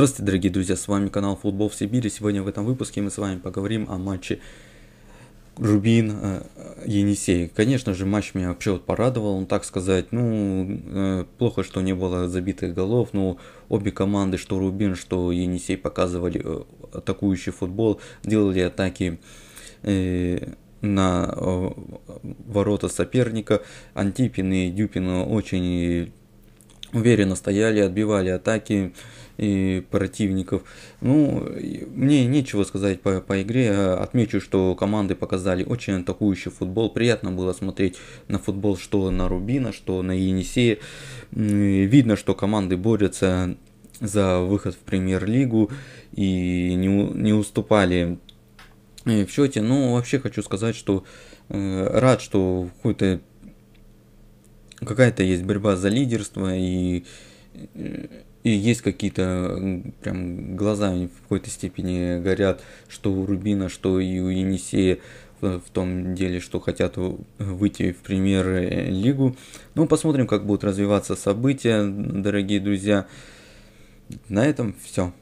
Здравствуйте, дорогие друзья, с вами канал Футбол в Сибири. Сегодня в этом выпуске мы с вами поговорим о матче Рубин-Енисей. Э, Конечно же, матч меня вообще вот порадовал, ну так сказать, ну, э, плохо, что не было забитых голов, но обе команды, что Рубин, что Енисей, показывали э, атакующий футбол, делали атаки на ворота соперника. Антипин и Дюпин очень уверенно стояли, отбивали атаки и э, противников. Ну, мне нечего сказать по, по игре. Э, отмечу, что команды показали очень атакующий футбол. Приятно было смотреть на футбол, что на Рубина, что на Енисея. Видно, что команды борются за выход в премьер-лигу и не, не уступали э, в счете. Ну, вообще хочу сказать, что э, рад, что какой-то какая-то есть борьба за лидерство и и есть какие-то прям глаза в какой-то степени горят, что у Рубина, что и у Енисея в том деле, что хотят выйти в премьер-лигу. Ну, посмотрим, как будут развиваться события, дорогие друзья. На этом все.